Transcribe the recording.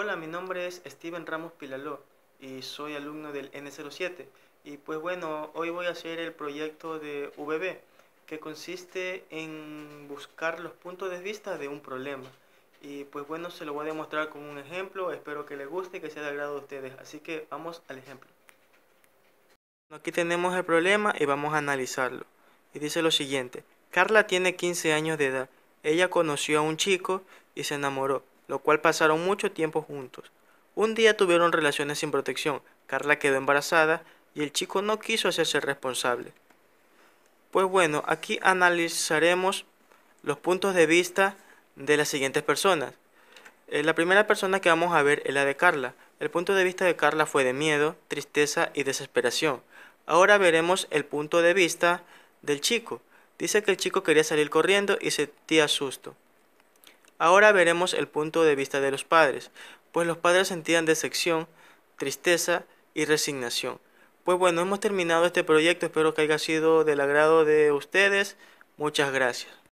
Hola, mi nombre es Steven Ramos Pilaló y soy alumno del N07. Y pues bueno, hoy voy a hacer el proyecto de VB, que consiste en buscar los puntos de vista de un problema. Y pues bueno, se lo voy a demostrar con un ejemplo, espero que les guste y que sea de agrado a ustedes. Así que vamos al ejemplo. Aquí tenemos el problema y vamos a analizarlo. Y dice lo siguiente, Carla tiene 15 años de edad, ella conoció a un chico y se enamoró lo cual pasaron mucho tiempo juntos. Un día tuvieron relaciones sin protección, Carla quedó embarazada y el chico no quiso hacerse responsable. Pues bueno, aquí analizaremos los puntos de vista de las siguientes personas. Eh, la primera persona que vamos a ver es la de Carla. El punto de vista de Carla fue de miedo, tristeza y desesperación. Ahora veremos el punto de vista del chico. Dice que el chico quería salir corriendo y sentía susto. Ahora veremos el punto de vista de los padres, pues los padres sentían decepción, tristeza y resignación. Pues bueno, hemos terminado este proyecto, espero que haya sido del agrado de ustedes. Muchas gracias.